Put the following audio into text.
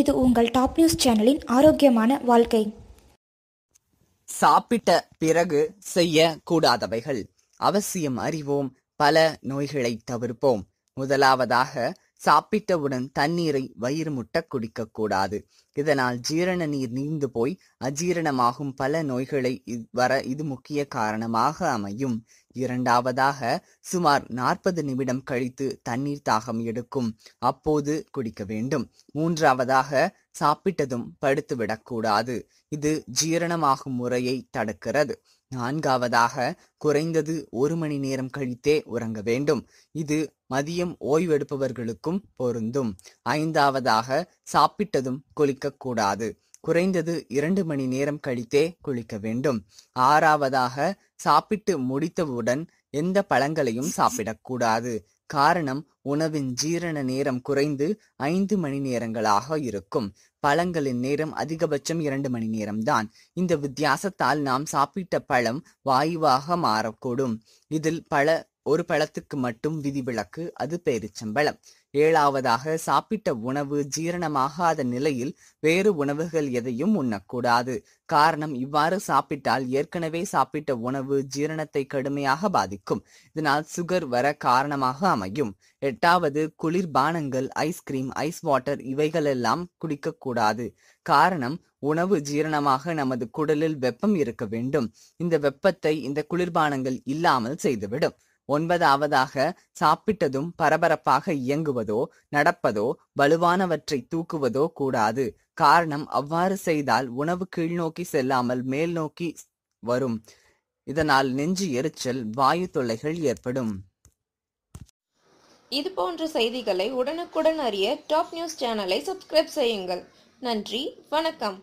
இது உங்கள் top news சேனலின் ஆரோக்கியமான வாழ்க்கை சாப்பிட்ட பிறகு செய்ய கூடாதவைகள் அவசியம் அறிவோம் பல நோய்களை தவிர்ப்போம் முதலாவதாக சாப்பிட்டவுடன் தண்ணீரை வயிறு முட்ட குடிக்கக்கூடாது இதனால் ஜீரண நீர் நீந்து போய் அஜீரணமாகும் பல நோய்களை வர இது முக்கிய காரணமாக அமையும் இரண்டாவதாக சுமார் நாற்பது நிமிடம் கழித்து தண்ணீர் தாகம் எடுக்கும் அப்போது குடிக்க வேண்டும் மூன்றாவதாக சாப்பிட்டதும் படுத்துவிடக்கூடாது இது ஜீரணமாகும் முறையை தடுக்கிறது நான்காவதாக குறைந்தது ஒரு மணி நேரம் கழித்தே உறங்க வேண்டும் இது மதியம் ஓய்வெடுப்பவர்களுக்கும் பொருந்தும் ஐந்தாவதாக சாப்பிட்டதும் குளிக்கக்கூடாது குறைந்தது இரண்டு மணி நேரம் கழித்தே குளிக்க வேண்டும் ஆறாவதாக சாப்பிட்டு முடித்தவுடன் எந்த பழங்களையும் சாப்பிடக்கூடாது காரணம் உணவின் ஜீரண நேரம் குறைந்து ஐந்து மணி நேரங்களாக இருக்கும் பழங்களின் நேரம் அதிகபட்சம் இரண்டு மணி நேரம்தான் இந்த வித்தியாசத்தால் நாம் சாப்பிட்ட பழம் வாயுவாக மாறக்கூடும் இதில் பழ ஒரு பழத்துக்கு மட்டும் விதிவிலக்கு அது பேரிச்சம்பழம் ஏழாவதாக சாப்பிட்ட உணவு ஜீரணமாகாத நிலையில் வேறு உணவுகள் எதையும் உண்ணக்கூடாது காரணம் இவ்வாறு சாப்பிட்டால் ஏற்கனவே சாப்பிட்ட உணவு ஜீரணத்தை கடுமையாக பாதிக்கும் இதனால் சுகர் வர காரணமாக அமையும் எட்டாவது குளிர்பானங்கள் ஐஸ்கிரீம் ஐஸ் வாட்டர் இவைகளெல்லாம் குடிக்கக்கூடாது காரணம் உணவு ஜீரணமாக நமது குடலில் வெப்பம் இருக்க வேண்டும் இந்த வெப்பத்தை இந்த குளிர்பானங்கள் இல்லாமல் செய்துவிடும் ஒன்பதாவதாக சாப்பிட்டதும் பரபரப்பாக இயங்குவதோ நடப்பதோ வலுவானவற்றை தூக்குவதோ கூடாது காரணம் அவ்வாறு செய்தால் உணவு கீழ்நோக்கி செல்லாமல் மேல் நோக்கி வரும் இதனால் நெஞ்சு எரிச்சல் வாயு தொல்லைகள் ஏற்படும் இது போன்ற செய்திகளை உடனுக்குடன் அறிய டாப் நியூஸ் சேனலை சப்ஸ்கிரைப் செய்யுங்கள் நன்றி வணக்கம்